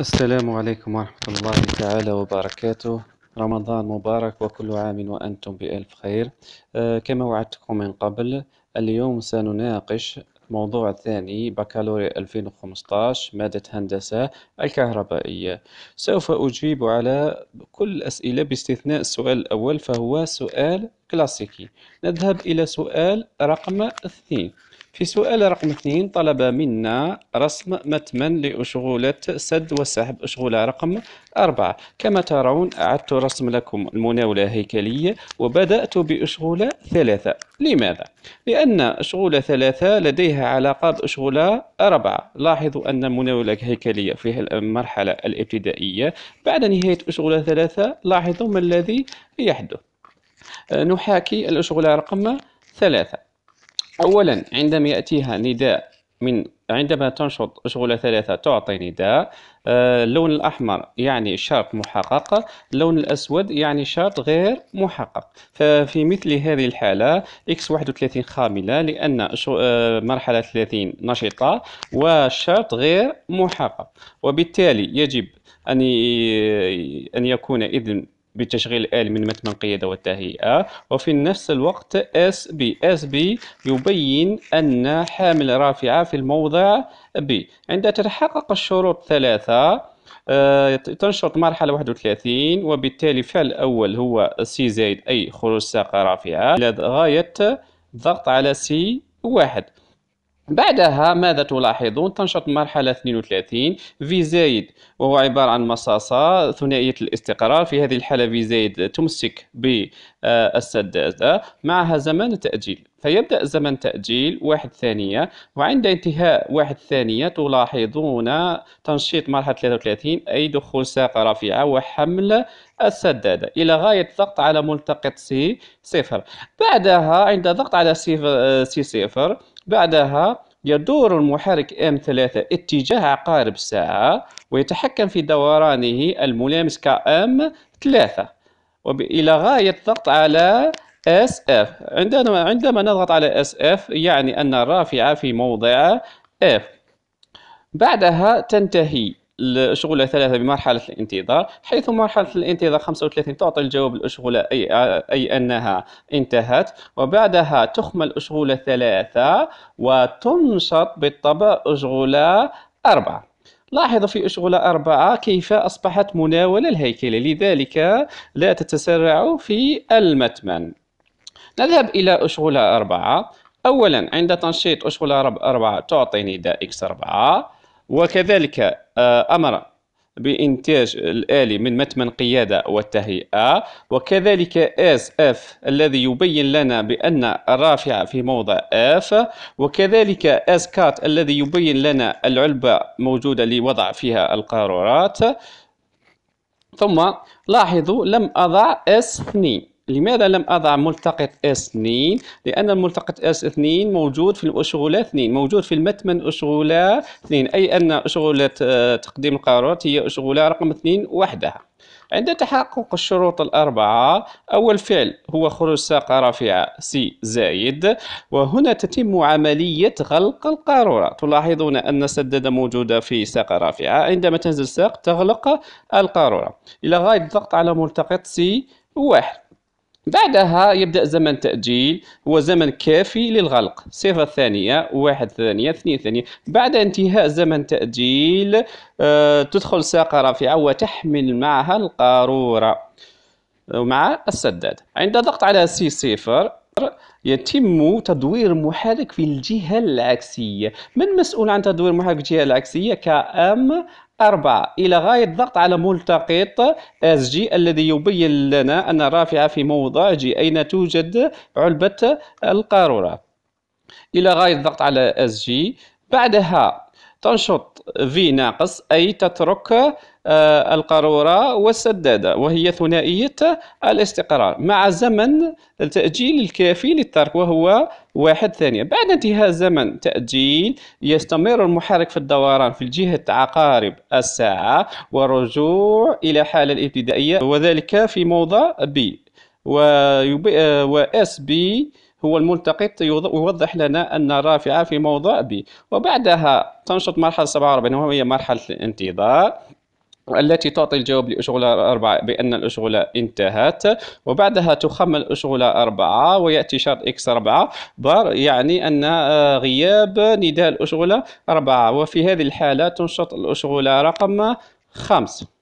السلام عليكم ورحمة الله تعالى وبركاته رمضان مبارك وكل عام وأنتم بألف خير آه، كما وعدتكم من قبل اليوم سنناقش موضوع ثاني بكالوريا 2015 مادة هندسة الكهربائية سوف أجيب على كل الأسئلة باستثناء السؤال الأول فهو سؤال كلاسيكي نذهب إلى سؤال رقم اثنين في سؤال رقم اثنين طلب منا رسم متمن لأشغولة سد وسحب أشغولة رقم أربعة كما ترون أعدت رسم لكم المناولة هيكلية وبدأت بأشغولة ثلاثة لماذا؟ لأن أشغولة ثلاثة لديها علاقة بأشغولة أربعة لاحظوا أن المناولة هيكلية في المرحلة الابتدائية بعد نهاية أشغولة ثلاثة لاحظوا ما الذي يحدث أه، نحاكي الأشغولة رقم ثلاثة أولا عندما يأتيها نداء من عندما تنشط شغلة ثلاثة تعطي نداء آه، اللون الأحمر يعني شرط محقق اللون الأسود يعني شرط غير محقق ففي مثل هذه الحالة X31 خاملة لأن آه، مرحلة 30 نشطة والشرط غير محقق وبالتالي يجب أن أن يكون إذن بتشغيل آل من متن القيادة والتهيئة وفي نفس الوقت اس بي اس بي يبين أن حامل رافعة في الموضع بي عند تتحقق الشروط ثلاثة آه، تنشط مرحلة 31 وبالتالي فعل الأول هو سي زائد أي خروج ساقة رافعة لغاية غاية الضغط على سي واحد بعدها ماذا تلاحظون تنشط مرحلة 32 في زايد وهو عبارة عن مصاصة ثنائية الاستقرار في هذه الحالة في زايد تمسك بالسدادة معها زمن تأجيل فيبدأ زمن تأجيل واحد ثانية وعند انتهاء واحد ثانية تلاحظون تنشيط مرحلة 33 أي دخول ساقة رافعة وحمل السدادة إلى غاية الضغط على ملتقط سي صفر بعدها عند الضغط على سي صفر بعدها يدور المحرك M3 اتجاه عقارب الساعة ويتحكم في دورانه الملامس كM 3 إلى غاية الضغط على SF عندما عندما نضغط على SF يعني أن الرافعة في موضع F بعدها تنتهي الأشغلة ثلاثة بمرحلة الانتظار حيث مرحلة الانتظار 35 تعطي الجواب الأشغلة أي, أي أنها انتهت وبعدها تخمل الاشغله ثلاثة وتنشط بالطبع أشغلة أربعة لاحظ في أشغلة أربعة كيف أصبحت مناولة الهيكلة لذلك لا تتسرعوا في المتمن نذهب إلى أشغلة أربعة أولا عند تنشيط أشغلة أربعة تعطي نداء اكس 4 وكذلك آه، أمر بإنتاج الآلي من متمن قياده والتهيئة وكذلك اس اف الذي يبين لنا بأن الرافعة في موضع اف وكذلك اس كات الذي يبين لنا العلبة موجودة لوضع فيها القارورات ثم لاحظوا لم أضع اس 2 لماذا لم أضع ملتقط S2 لأن الملتقط S2 موجود في الأشغولة 2 موجود في المتمن أشغولة 2 أي أن أشغلة آه، تقديم القرارات هي أشغولة رقم 2 وحدها عند تحقق الشروط الأربعة أول فعل هو خروج ساقة رافعة سي زايد وهنا تتم عملية غلق القارورة تلاحظون أن السدادة موجودة في ساقة رافعة عندما تنزل ساق تغلق القارورة إلى غاية الضغط على ملتقط سي واحد بعدها يبدأ زمن تأجيل هو زمن كافي للغلق صفة ثانية واحد ثانية اثنين ثانية بعد انتهاء زمن تأجيل آه، تدخل ساقة رافعة وتحمل معها القارورة مع السداد عند ضغط على سي صفر يتم تدوير المحرك في الجهة العكسية من مسؤول عن تدوير محرك الجهة العكسية كأم أربعة إلى غاية الضغط على ملتقط اس جي الذي يبين لنا أن الرافعة في موضع جي أين توجد علبة القارورة إلى غاية الضغط على اس جي بعدها تنشط في ناقص أي تترك آه، القارورة والسدادة وهي ثنائية الاستقرار مع زمن التأجيل الكافي للترك وهو واحد ثانية بعد انتهاء زمن تأجيل يستمر المحرك في الدوران في الجهة عقارب الساعة ورجوع إلى حالة الابتدائية وذلك في موضع بي و اس بي آه، هو الملتقط يوضح لنا أن الرافعة في موضع B وبعدها تنشط مرحلة 47 وهي مرحلة الانتظار التي تعطي الجواب لأشغلة أربعة بأن الأشغلة انتهت وبعدها تخم الأشغلة أربعة ويأتي شرط إكس أربعة بار يعني أن آه، غياب نداء الأشغلة أربعة وفي هذه الحالة تنشط الأشغلة رقم خمس